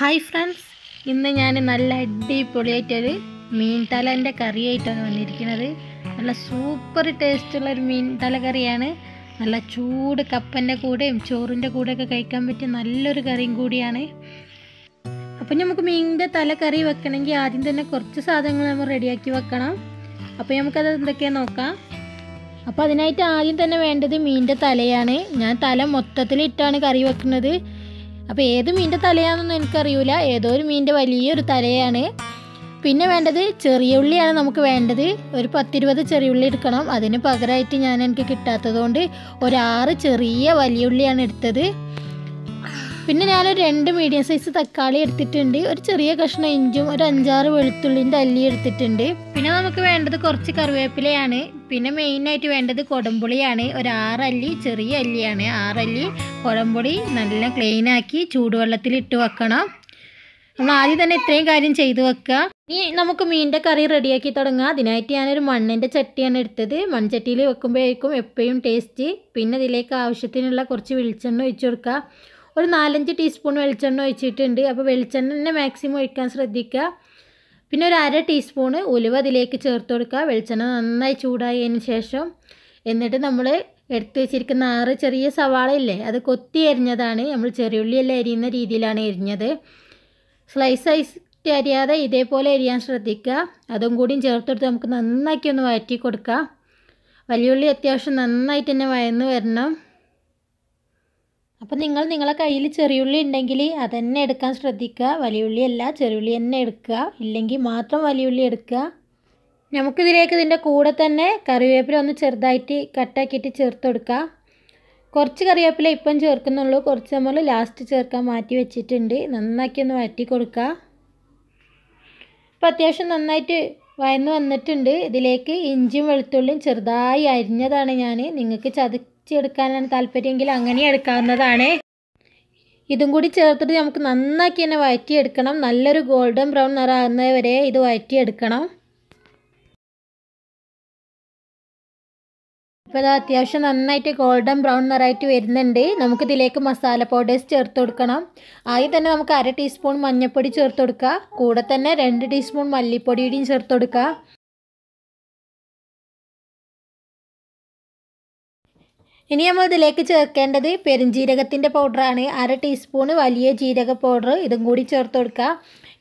hi friends ഇന്ന് ഞാൻ നല്ല അടിപൊളിയായിട്ടൊരു മീൻ തലൻ്റെ കറിയായിട്ടാണ് വന്നിരിക്കുന്നത് നല്ല സൂപ്പർ ടേസ്റ്റുള്ള ഒരു മീൻ തല കറിയാണ് നല്ല ചൂട് കപ്പൻ്റെ കൂടെയും ചോറിൻ്റെ കൂടെയൊക്കെ കഴിക്കാൻ പറ്റിയ നല്ലൊരു കറിയും കൂടിയാണ് അപ്പം നമുക്ക് മീനിൻ്റെ തല കറി വെക്കണമെങ്കിൽ ആദ്യം തന്നെ കുറച്ച് സാധനങ്ങൾ നമ്മൾ റെഡിയാക്കി വെക്കണം അപ്പോൾ നമുക്കത് എന്തൊക്കെയാണ് നോക്കാം അപ്പോൾ അതിനായിട്ട് ആദ്യം തന്നെ വേണ്ടത് മീനിൻ്റെ തലയാണ് ഞാൻ തല മൊത്തത്തിലിട്ടാണ് കറി വെക്കുന്നത് അപ്പോൾ ഏത് മീനിൻ്റെ തലയാണെന്നൊന്നും എനിക്കറിയില്ല ഏതോ ഒരു മീനിൻ്റെ വലിയൊരു തലയാണ് പിന്നെ വേണ്ടത് ചെറിയ ഉള്ളിയാണ് നമുക്ക് വേണ്ടത് ഒരു പത്തിരുപത് ഉള്ളി എടുക്കണം അതിന് പകരമായിട്ട് ഞാൻ എനിക്ക് കിട്ടാത്തതുകൊണ്ട് ഒരാറ് ചെറിയ വലിയ ഉള്ളിയാണ് എടുത്തത് പിന്നെ ഞാനൊരു രണ്ട് മീഡിയം സൈസ് തക്കാളി എടുത്തിട്ടുണ്ട് ഒരു ചെറിയ കഷ്ണം ഇഞ്ചും ഒരു അഞ്ചാറ് വെളുത്തുള്ളിൻ്റെ അല്ലി എടുത്തിട്ടുണ്ട് പിന്നെ നമുക്ക് വേണ്ടത് കുറച്ച് കറിവേപ്പിലയാണ് പിന്നെ മെയിനായിട്ട് വേണ്ടത് കൊടംപുളിയാണ് ഒരു ആറല്ലി ചെറിയ അല്ലിയാണ് ആറല്ലി കൊടംപുളി നല്ല ക്ലീനാക്കി ചൂടുവെള്ളത്തിൽ ഇട്ട് വെക്കണം നമ്മൾ ആദ്യം തന്നെ ഇത്രയും കാര്യം ചെയ്തു വെക്കുക ഇനി നമുക്ക് മീനിൻ്റെ കറി റെഡിയാക്കി തുടങ്ങാം അതിനായിട്ട് ഞാനൊരു മണ്ണിൻ്റെ ചട്ടിയാണ് എടുത്തത് മൺചട്ടിയിൽ വെക്കുമ്പോഴേക്കും എപ്പോഴും ടേസ്റ്റ് പിന്നെ ഇതിലേക്ക് ആവശ്യത്തിനുള്ള കുറച്ച് വെളിച്ചെണ്ണ ഒഴിച്ചു കൊടുക്കുക ഒരു നാലഞ്ച് ടീസ്പൂൺ വെളിച്ചെണ്ണ ഒഴിച്ചിട്ടുണ്ട് അപ്പോൾ വെളിച്ചെണ്ണ തന്നെ മാക്സിമം ഒഴിക്കാൻ ശ്രദ്ധിക്കുക പിന്നെ ഒരു അര ടീസ്പൂണ് ഉലുവ അതിലേക്ക് ചേർത്ത് കൊടുക്കുക വെളിച്ചെണ്ണ നന്നായി ചൂടായതിന് ശേഷം എന്നിട്ട് നമ്മൾ എടുത്ത് വെച്ചിരിക്കുന്ന ആറ് ചെറിയ സവാള ഇല്ലേ അത് കൊത്തി എരിഞ്ഞതാണ് നമ്മൾ ചെറിയുള്ളിയെല്ലാം എരിയുന്ന രീതിയിലാണ് എരിഞ്ഞത് സ്ലൈസ് ആയിട്ട് അരിയാതെ ഇതേപോലെ എരിയാൻ ശ്രദ്ധിക്കുക അതും കൂടിയും ചേർത്തെടുത്ത് നമുക്ക് നന്നാക്കി ഒന്ന് വഴറ്റി കൊടുക്കുക വലിയുള്ളി അത്യാവശ്യം നന്നായിട്ട് തന്നെ വയന്ന് വരണം അപ്പോൾ നിങ്ങൾ നിങ്ങളെ കയ്യിൽ ചെറിയുള്ളി ഉണ്ടെങ്കിൽ അതന്നെ എടുക്കാൻ ശ്രദ്ധിക്കുക വലിയുള്ളി അല്ല ചെറിയുള്ളി തന്നെ എടുക്കുക ഇല്ലെങ്കിൽ മാത്രം വലിയുള്ളി എടുക്കുക നമുക്കിതിലേക്ക് ഇതിൻ്റെ കൂടെ തന്നെ കറിവേപ്പില ഒന്ന് ചെറുതായിട്ട് കട്ടാക്കിയിട്ട് ചേർത്ത് കൊടുക്കുക കുറച്ച് കറിവേപ്പില ഇപ്പം ചേർക്കുന്നുള്ളൂ കുറച്ച് നമ്മൾ ലാസ്റ്റ് ചേർക്കാൻ മാറ്റി വെച്ചിട്ടുണ്ട് നന്നാക്കി ഒന്ന് വഴറ്റി കൊടുക്കുക അപ്പോൾ അത്യാവശ്യം നന്നായിട്ട് വയന്ന് വന്നിട്ടുണ്ട് ഇതിലേക്ക് ഇഞ്ചിയും വെളുത്തുള്ളിയും ചെറുതായി അരിഞ്ഞതാണ് ഞാൻ നിങ്ങൾക്ക് ചത എടുക്കാനാണ് താല്പര്യമെങ്കിൽ അങ്ങനെ എടുക്കാവുന്നതാണ് ഇതും കൂടി ചേർത്തിട്ട് നമുക്ക് നന്നാക്കി തന്നെ വഴറ്റിയെടുക്കണം നല്ലൊരു ഗോൾഡൻ ബ്രൗൺ നിറാകുന്നത് ഇത് വഴറ്റിയെടുക്കണം ഇപ്പോൾ ഇത് അത്യാവശ്യം നന്നായിട്ട് ഗോൾഡൻ ബ്രൗൺ നിറായിട്ട് വരുന്നുണ്ട് നമുക്ക് ഇതിലേക്ക് മസാല പൗഡേഴ്സ് ചേർത്ത് കൊടുക്കണം ആദ്യം തന്നെ നമുക്ക് അര ടീസ്പൂൺ മഞ്ഞൾപ്പൊടി ചേർത്ത് കൊടുക്കുക കൂടെ തന്നെ രണ്ട് ടീസ്പൂൺ മല്ലിപ്പൊടിയുടെയും ചേർത്ത് കൊടുക്കുക ഇനി നമ്മൾ ഇതിലേക്ക് ചേർക്കേണ്ടത് പെരുംജീരകത്തിൻ്റെ പൗഡറാണ് അര ടീസ്പൂൺ വലിയ ജീരക പൗഡർ ഇതും കൂടി ചേർത്ത് കൊടുക്കുക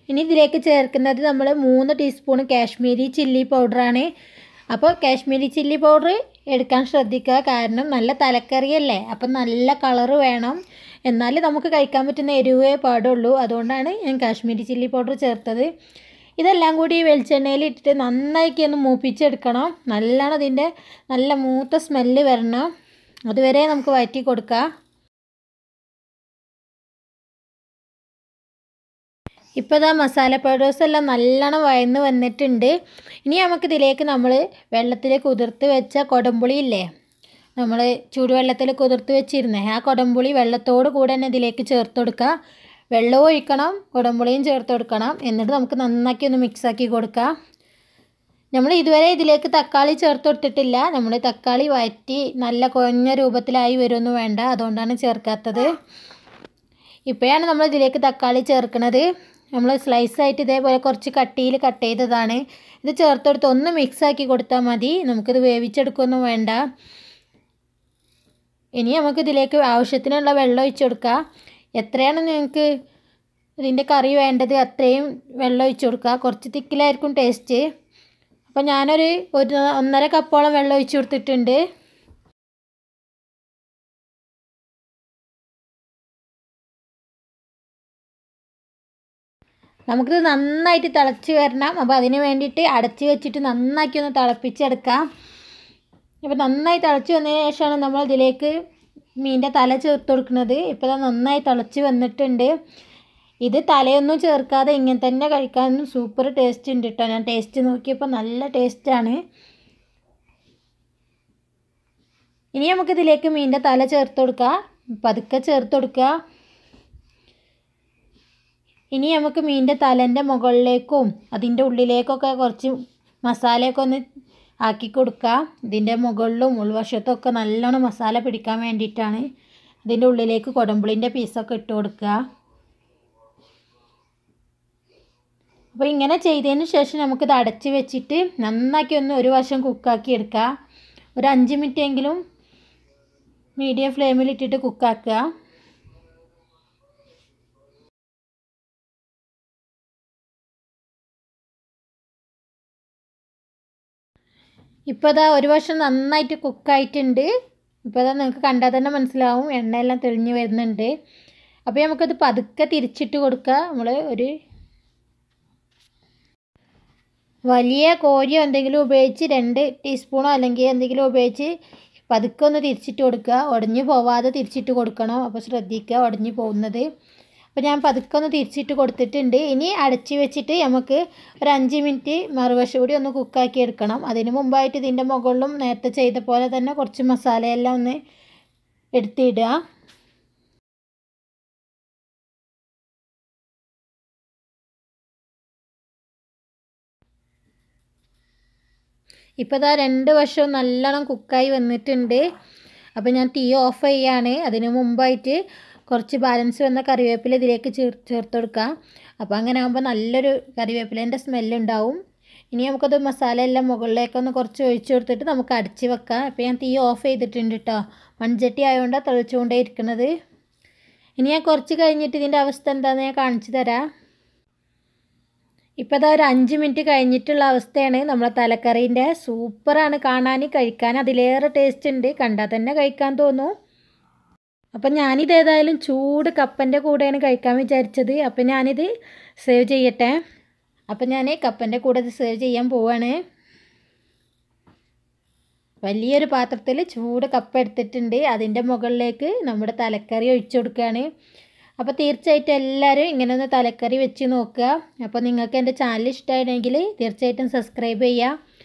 ഇനി ഇതിലേക്ക് ചേർക്കുന്നത് നമ്മൾ മൂന്ന് ടീസ്പൂൺ കാശ്മീരി ചില്ലി പൗഡറാണ് അപ്പോൾ കാശ്മീരി ചില്ലി പൗഡർ എടുക്കാൻ ശ്രദ്ധിക്കുക കാരണം നല്ല തലക്കറിയല്ലേ അപ്പം നല്ല കളറ് വേണം എന്നാലേ നമുക്ക് കഴിക്കാൻ പറ്റുന്ന എരിവേ പാടുള്ളൂ അതുകൊണ്ടാണ് ഞാൻ കാശ്മീരി ചില്ലി പൗഡർ ചേർത്തത് ഇതെല്ലാം കൂടി വെളിച്ചെണ്ണയിൽ ഇട്ടിട്ട് നന്നായിക്കൊന്ന് മൂപ്പിച്ചെടുക്കണം നല്ലോണം അതിൻ്റെ നല്ല മൂത്ത സ്മെല്ല് വരണം അതുവരെ നമുക്ക് വയറ്റി കൊടുക്കാം ഇപ്പോൾ ഇതാ മസാല പൗഡേഴ്സ് എല്ലാം നല്ലോണം വയന്ന് വന്നിട്ടുണ്ട് ഇനി നമുക്ക് ഇതിലേക്ക് നമ്മൾ വെള്ളത്തിലേക്ക് കുതിർത്ത് വെച്ച കൊടമ്പുളി ഇല്ലേ നമ്മൾ ചൂടുവെള്ളത്തിൽ കുതിർത്ത് വെച്ചിരുന്നേ ആ കൊടമ്പുളി വെള്ളത്തോട് കൂടെ തന്നെ ഇതിലേക്ക് ചേർത്ത് കൊടുക്കുക വെള്ളവും ഒഴിക്കണം കുടമ്പുളിയും ചേർത്ത് കൊടുക്കണം എന്നിട്ട് നമുക്ക് നന്നാക്കി ഒന്ന് മിക്സാക്കി കൊടുക്കാം നമ്മൾ ഇതുവരെ ഇതിലേക്ക് തക്കാളി ചേർത്ത് കൊടുത്തിട്ടില്ല നമ്മൾ തക്കാളി വഴറ്റി നല്ല കുഞ്ഞ രൂപത്തിലായി വരുമെന്ന് വേണ്ട അതുകൊണ്ടാണ് ചേർക്കാത്തത് ഇപ്പോഴാണ് നമ്മൾ ഇതിലേക്ക് തക്കാളി ചേർക്കുന്നത് നമ്മൾ സ്ലൈസ് ആയിട്ട് ഇതേപോലെ കുറച്ച് കട്ടിയിൽ കട്ട് ചെയ്തതാണ് ഇത് ചേർത്തെടുത്ത് ഒന്ന് മിക്സ് ആക്കി കൊടുത്താൽ മതി നമുക്കിത് വേവിച്ചെടുക്കൊന്നും വേണ്ട ഇനി നമുക്ക് ഇതിലേക്ക് ആവശ്യത്തിനുള്ള വെള്ളം ഒഴിച്ചു കൊടുക്കാം എത്രയാണ് നിങ്ങൾക്ക് ഇതിൻ്റെ കറി വേണ്ടത് അത്രയും വെള്ളം ഒഴിച്ചു കൊടുക്കുക കുറച്ച് തിക്കിലായിരിക്കും ടേസ്റ്റ് അപ്പോൾ ഞാനൊരു ഒരു ഒന്നര കപ്പോളം വെള്ളം ഒഴിച്ച് കൊടുത്തിട്ടുണ്ട് നമുക്കിത് നന്നായിട്ട് തിളച്ച് വരണം അപ്പോൾ അതിന് വേണ്ടിയിട്ട് അടച്ച് വെച്ചിട്ട് നന്നാക്കി ഒന്ന് തിളപ്പിച്ചെടുക്കാം അപ്പോൾ നന്നായി തിളച്ച് വന്നതിന് ശേഷമാണ് നമ്മൾ ഇതിലേക്ക് മീൻ്റെ തല ചേർത്ത് കൊടുക്കുന്നത് ഇപ്പോൾ നന്നായി തിളച്ച് വന്നിട്ടുണ്ട് ഇത് തലയൊന്നും ചേർക്കാതെ ഇങ്ങനെ തന്നെ കഴിക്കാനും സൂപ്പർ ടേസ്റ്റ് ഉണ്ട് കേട്ടോ ഞാൻ ടേസ്റ്റ് നോക്കിയപ്പോൾ നല്ല ടേസ്റ്റാണ് ഇനി നമുക്കിതിലേക്ക് മീൻ്റെ തല ചേർത്ത് കൊടുക്കുക പതുക്കെ ചേർത്ത് കൊടുക്കുക ഇനി നമുക്ക് മീൻ്റെ തലൻ്റെ മുകളിലേക്കും അതിൻ്റെ ഉള്ളിലേക്കൊക്കെ കുറച്ച് മസാലയൊക്കെ ഒന്ന് ആക്കി കൊടുക്കുക ഇതിൻ്റെ മുകളിലും ഉൾവശത്തൊക്കെ നല്ലോണം മസാല പിടിക്കാൻ വേണ്ടിയിട്ടാണ് അതിൻ്റെ ഉള്ളിലേക്ക് കൊടമ്പുളിൻ്റെ പീസൊക്കെ ഇട്ട് കൊടുക്കുക അപ്പോൾ ഇങ്ങനെ ചെയ്തതിന് ശേഷം നമുക്കിത് അടച്ച് വെച്ചിട്ട് നന്നാക്കി ഒന്ന് ഒരു വശം കുക്കാക്കി എടുക്കുക ഒരു അഞ്ച് മിനിറ്റ് എങ്കിലും മീഡിയം ഫ്ലെയിമിൽ ഇട്ടിട്ട് കുക്കാക്കുക ഇപ്പോൾ അതാ ഒരു വശം നന്നായിട്ട് കുക്കായിട്ടുണ്ട് ഇപ്പോൾ അതാ നിങ്ങൾക്ക് കണ്ടാൽ തന്നെ മനസ്സിലാവും എണ്ണയെല്ലാം തെളിഞ്ഞ് വരുന്നുണ്ട് അപ്പോൾ നമുക്കത് പതുക്കെ തിരിച്ചിട്ട് കൊടുക്കുക നമ്മൾ ഒരു വലിയ കോരിയോ എന്തെങ്കിലും ഉപയോഗിച്ച് രണ്ട് ടീസ്പൂണോ അല്ലെങ്കിൽ എന്തെങ്കിലും ഉപയോഗിച്ച് പതുക്കെ ഒന്ന് തിരിച്ചിട്ട് കൊടുക്കുക ഉടഞ്ഞു പോവാതെ തിരിച്ചിട്ട് കൊടുക്കണം അപ്പോൾ ശ്രദ്ധിക്കുക ഉടഞ്ഞു പോകുന്നത് അപ്പോൾ ഞാൻ പതുക്കെ ഒന്ന് തിരിച്ചിട്ട് കൊടുത്തിട്ടുണ്ട് ഇനി അടച്ച് വെച്ചിട്ട് നമുക്ക് ഒരു അഞ്ച് മിനിറ്റ് മറുവശം കൂടി ഒന്ന് കുക്കാക്കി എടുക്കണം അതിന് മുമ്പായിട്ട് ഇതിൻ്റെ മുകളിലും നേരത്തെ ചെയ്ത പോലെ തന്നെ കുറച്ച് മസാലയെല്ലാം ഒന്ന് എടുത്തിടുക ഇപ്പോൾ ഇതാ രണ്ട് വശവും നല്ലോണം കുക്കായി വന്നിട്ടുണ്ട് അപ്പോൾ ഞാൻ തീ ഓഫ് ചെയ്യാണ് അതിന് മുമ്പായിട്ട് കുറച്ച് ബാലൻസ് വന്ന കറിവേപ്പില ഇതിലേക്ക് ചേർത്ത് കൊടുക്കാം അപ്പോൾ അങ്ങനെ ആകുമ്പോൾ നല്ലൊരു കറിവേപ്പിലേൻ്റെ സ്മെല്ലുണ്ടാവും ഇനി നമുക്കത് മസാല എല്ലാം മുകളിലേക്കൊന്ന് കുറച്ച് ഒഴിച്ചു കൊടുത്തിട്ട് നമുക്ക് അടിച്ച് വെക്കാം അപ്പോൾ ഞാൻ തീ ഓഫ് ചെയ്തിട്ടുണ്ട് കേട്ടോ മൺചട്ടി ആയതുകൊണ്ടാണ് തെളിച്ചുകൊണ്ടേ ഇരിക്കുന്നത് ഇനി ഞാൻ കുറച്ച് കഴിഞ്ഞിട്ട് ഇതിൻ്റെ അവസ്ഥ എന്താണെന്ന് ഞാൻ കാണിച്ചു തരാം ഇപ്പോൾ ഇതാ ഒരു അഞ്ച് മിനിറ്റ് കഴിഞ്ഞിട്ടുള്ള അവസ്ഥയാണ് നമ്മളെ തലക്കറീൻ്റെ സൂപ്പറാണ് കാണാൻ കഴിക്കാൻ അതിലേറെ ടേസ്റ്റ് ഉണ്ട് കണ്ടാൽ തന്നെ കഴിക്കാൻ തോന്നും അപ്പം ഞാനിത് ഏതായാലും ചൂട് കപ്പൻ്റെ കൂടെയാണ് കഴിക്കാൻ വിചാരിച്ചത് അപ്പം ഞാനിത് സേവ് ചെയ്യട്ടെ അപ്പം ഞാൻ കപ്പൻ്റെ കൂടെ ഇത് സേവ് ചെയ്യാൻ പോവാണ് വലിയൊരു പാത്രത്തിൽ ചൂട് കപ്പ് എടുത്തിട്ടുണ്ട് അതിൻ്റെ മുകളിലേക്ക് നമ്മുടെ തലക്കറി ഒഴിച്ചു കൊടുക്കുകയാണ് അപ്പോൾ തീർച്ചയായിട്ടും എല്ലാവരും ഇങ്ങനെ ഒന്ന് തലക്കറി വെച്ച് നോക്കുക അപ്പോൾ നിങ്ങൾക്ക് എൻ്റെ ചാനൽ ഇഷ്ടമായിരുന്നെങ്കിൽ തീർച്ചയായിട്ടും സബ്സ്ക്രൈബ് ചെയ്യുക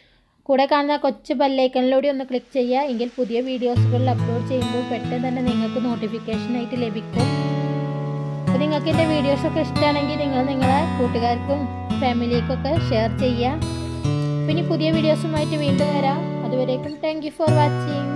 കൂടെ കാണുന്ന കൊച്ചു ബെല്ലൈക്കണിലൂടെ ഒന്ന് ക്ലിക്ക് ചെയ്യുക എങ്കിൽ പുതിയ വീഡിയോസുകളിൽ അപ്ലോഡ് ചെയ്യുമ്പോൾ പെട്ടെന്ന് തന്നെ നിങ്ങൾക്ക് നോട്ടിഫിക്കേഷനായിട്ട് ലഭിക്കും അപ്പോൾ നിങ്ങൾക്ക് എൻ്റെ വീഡിയോസൊക്കെ ഇഷ്ടമാണെങ്കിൽ നിങ്ങൾ നിങ്ങളെ കൂട്ടുകാർക്കും ഫാമിലിക്കൊക്കെ ഷെയർ ചെയ്യുക പിന്നെ പുതിയ വീഡിയോസുമായിട്ട് വീണ്ടും വരാം അതുവരേക്കും താങ്ക് ഫോർ വാച്ചിങ്